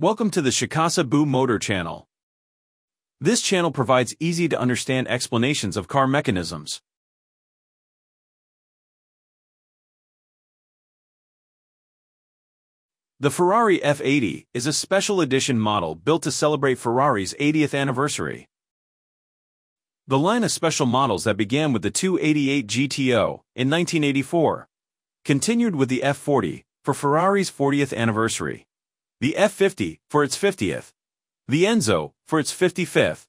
Welcome to the Shikasa Boo Motor channel. This channel provides easy-to-understand explanations of car mechanisms. The Ferrari F80 is a special edition model built to celebrate Ferrari's 80th anniversary. The line of special models that began with the 288 GTO in 1984 continued with the F40 for Ferrari's 40th anniversary the F50 for its 50th, the Enzo for its 55th,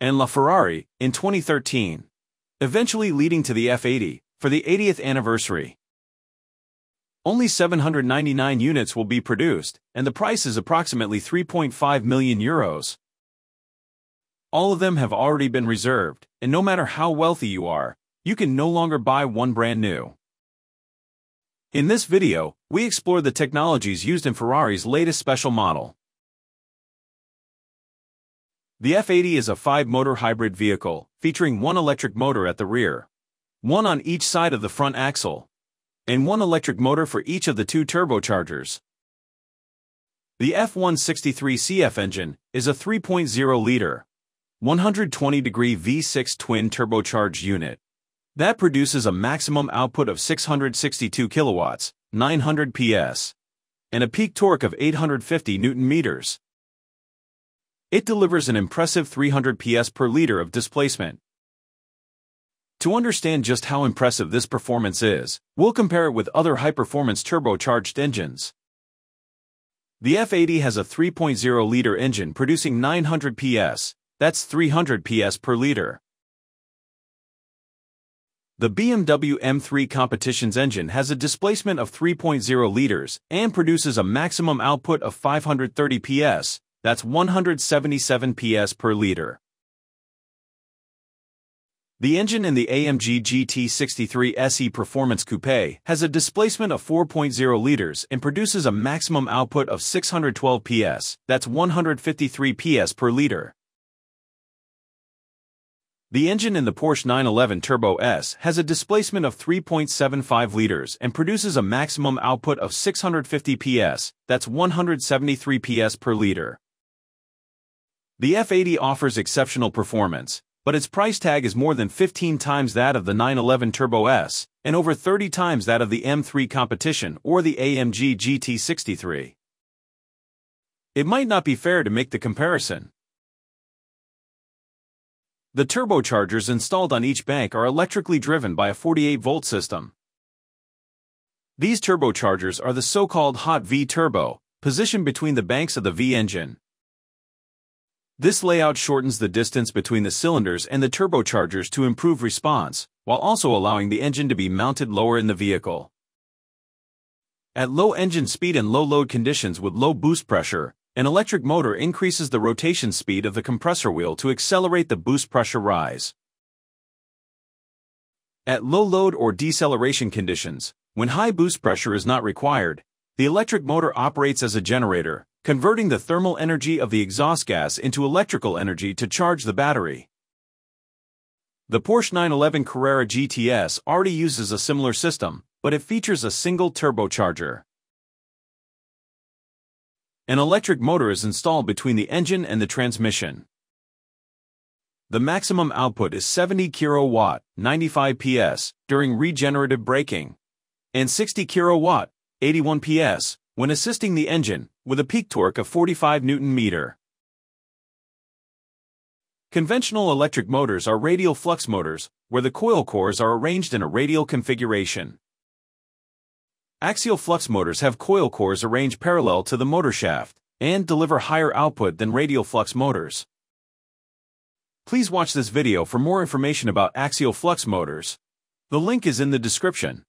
and LaFerrari in 2013, eventually leading to the F80 for the 80th anniversary. Only 799 units will be produced, and the price is approximately 3.5 million euros. All of them have already been reserved, and no matter how wealthy you are, you can no longer buy one brand new. In this video, we explore the technologies used in Ferrari's latest special model. The F80 is a five-motor hybrid vehicle, featuring one electric motor at the rear, one on each side of the front axle, and one electric motor for each of the two turbochargers. The F163 CF engine is a 3.0-liter, 120-degree V6 twin turbocharged unit that produces a maximum output of 662 kilowatts, 900 PS, and a peak torque of 850 newton meters. It delivers an impressive 300 PS per liter of displacement. To understand just how impressive this performance is, we'll compare it with other high-performance turbocharged engines. The F80 has a 3.0-liter engine producing 900 PS, that's 300 PS per liter. The BMW M3 competition's engine has a displacement of 3.0 liters and produces a maximum output of 530 PS, that's 177 PS per liter. The engine in the AMG GT63 SE Performance Coupe has a displacement of 4.0 liters and produces a maximum output of 612 PS, that's 153 PS per liter. The engine in the Porsche 911 Turbo S has a displacement of 3.75 liters and produces a maximum output of 650 PS, that's 173 PS per liter. The F80 offers exceptional performance, but its price tag is more than 15 times that of the 911 Turbo S and over 30 times that of the M3 competition or the AMG GT63. It might not be fair to make the comparison, the turbochargers installed on each bank are electrically driven by a 48-volt system. These turbochargers are the so-called hot V turbo, positioned between the banks of the V engine. This layout shortens the distance between the cylinders and the turbochargers to improve response, while also allowing the engine to be mounted lower in the vehicle. At low engine speed and low load conditions with low boost pressure, an electric motor increases the rotation speed of the compressor wheel to accelerate the boost pressure rise. At low load or deceleration conditions, when high boost pressure is not required, the electric motor operates as a generator, converting the thermal energy of the exhaust gas into electrical energy to charge the battery. The Porsche 911 Carrera GTS already uses a similar system, but it features a single turbocharger. An electric motor is installed between the engine and the transmission. The maximum output is 70 kW, 95 PS, during regenerative braking, and 60 kW, 81 PS, when assisting the engine, with a peak torque of 45 Nm. Conventional electric motors are radial flux motors, where the coil cores are arranged in a radial configuration. Axial flux motors have coil cores arranged parallel to the motor shaft and deliver higher output than radial flux motors. Please watch this video for more information about axial flux motors. The link is in the description.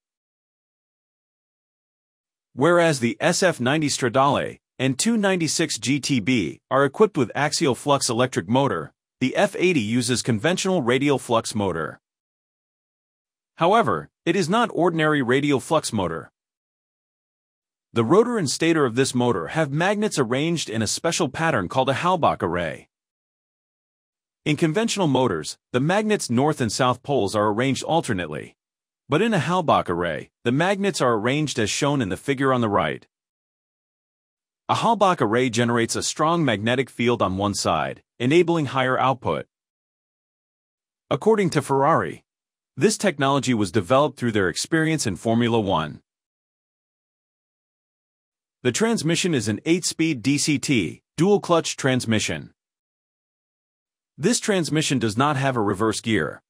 Whereas the SF90 Stradale and 296 GTB are equipped with axial flux electric motor, the F80 uses conventional radial flux motor. However, it is not ordinary radial flux motor. The rotor and stator of this motor have magnets arranged in a special pattern called a Halbach array. In conventional motors, the magnets' north and south poles are arranged alternately. But in a Halbach array, the magnets are arranged as shown in the figure on the right. A Halbach array generates a strong magnetic field on one side, enabling higher output. According to Ferrari, this technology was developed through their experience in Formula One. The transmission is an 8-speed DCT, dual-clutch transmission. This transmission does not have a reverse gear.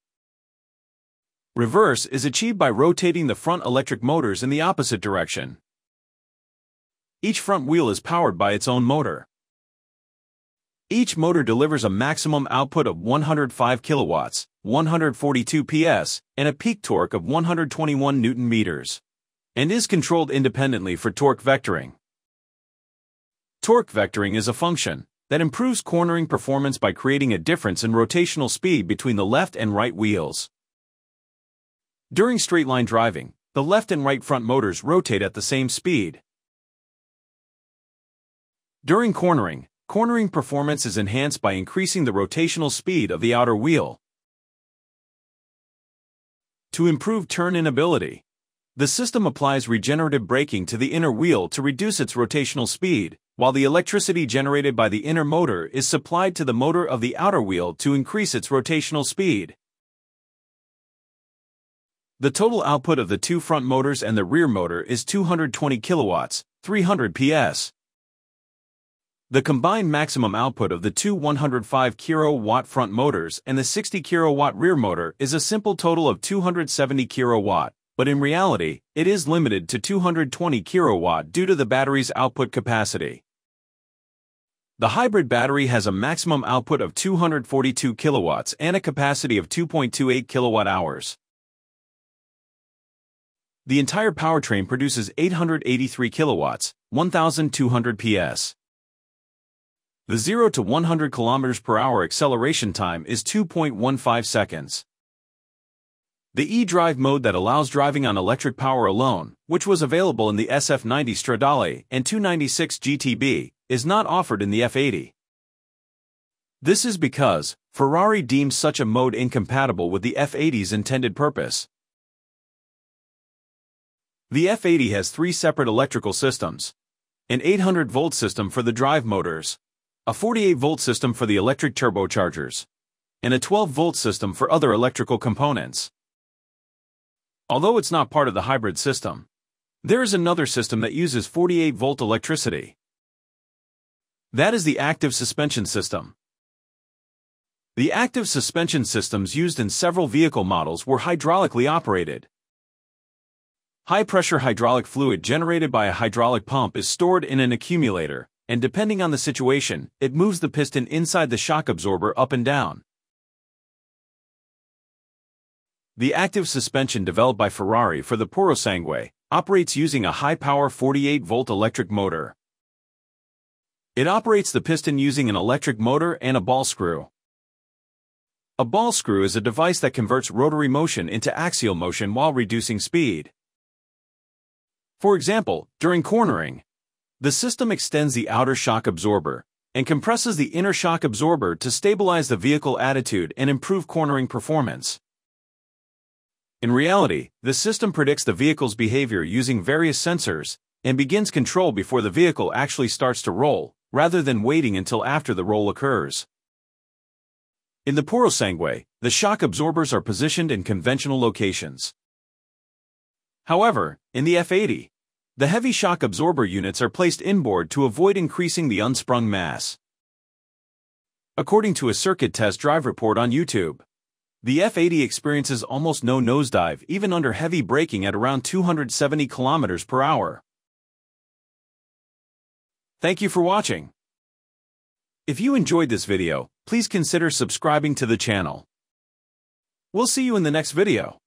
Reverse is achieved by rotating the front electric motors in the opposite direction. Each front wheel is powered by its own motor. Each motor delivers a maximum output of 105 kilowatts, 142 PS, and a peak torque of 121 newton meters, and is controlled independently for torque vectoring. Torque vectoring is a function that improves cornering performance by creating a difference in rotational speed between the left and right wheels. During straight-line driving, the left and right front motors rotate at the same speed. During cornering, cornering performance is enhanced by increasing the rotational speed of the outer wheel. To improve turn inability, the system applies regenerative braking to the inner wheel to reduce its rotational speed, while the electricity generated by the inner motor is supplied to the motor of the outer wheel to increase its rotational speed. The total output of the two front motors and the rear motor is 220 kilowatts, 300 PS. The combined maximum output of the two 105 kilowatt front motors and the 60 kilowatt rear motor is a simple total of 270 kilowatt, but in reality, it is limited to 220 kilowatt due to the battery's output capacity. The hybrid battery has a maximum output of 242 kilowatts and a capacity of 2.28 kilowatt hours. The entire powertrain produces 883 kilowatts, 1200 PS. The 0 to 100 kilometers per hour acceleration time is 2.15 seconds. The e-drive mode that allows driving on electric power alone, which was available in the SF90 Stradale and 296 GTB, is not offered in the F80. This is because Ferrari deems such a mode incompatible with the F80's intended purpose. The F80 has three separate electrical systems, an 800-volt system for the drive motors, a 48-volt system for the electric turbochargers, and a 12-volt system for other electrical components although it's not part of the hybrid system. There is another system that uses 48-volt electricity. That is the active suspension system. The active suspension systems used in several vehicle models were hydraulically operated. High-pressure hydraulic fluid generated by a hydraulic pump is stored in an accumulator, and depending on the situation, it moves the piston inside the shock absorber up and down. The active suspension developed by Ferrari for the Purosangue operates using a high-power 48-volt electric motor. It operates the piston using an electric motor and a ball screw. A ball screw is a device that converts rotary motion into axial motion while reducing speed. For example, during cornering, the system extends the outer shock absorber and compresses the inner shock absorber to stabilize the vehicle attitude and improve cornering performance. In reality, the system predicts the vehicle's behavior using various sensors and begins control before the vehicle actually starts to roll, rather than waiting until after the roll occurs. In the porosangue, the shock absorbers are positioned in conventional locations. However, in the F-80, the heavy shock absorber units are placed inboard to avoid increasing the unsprung mass. According to a circuit test drive report on YouTube, the F-80 experiences almost no nosedive even under heavy braking at around 270 km per hour. Thank you for watching. If you enjoyed this video, please consider subscribing to the channel. We'll see you in the next video.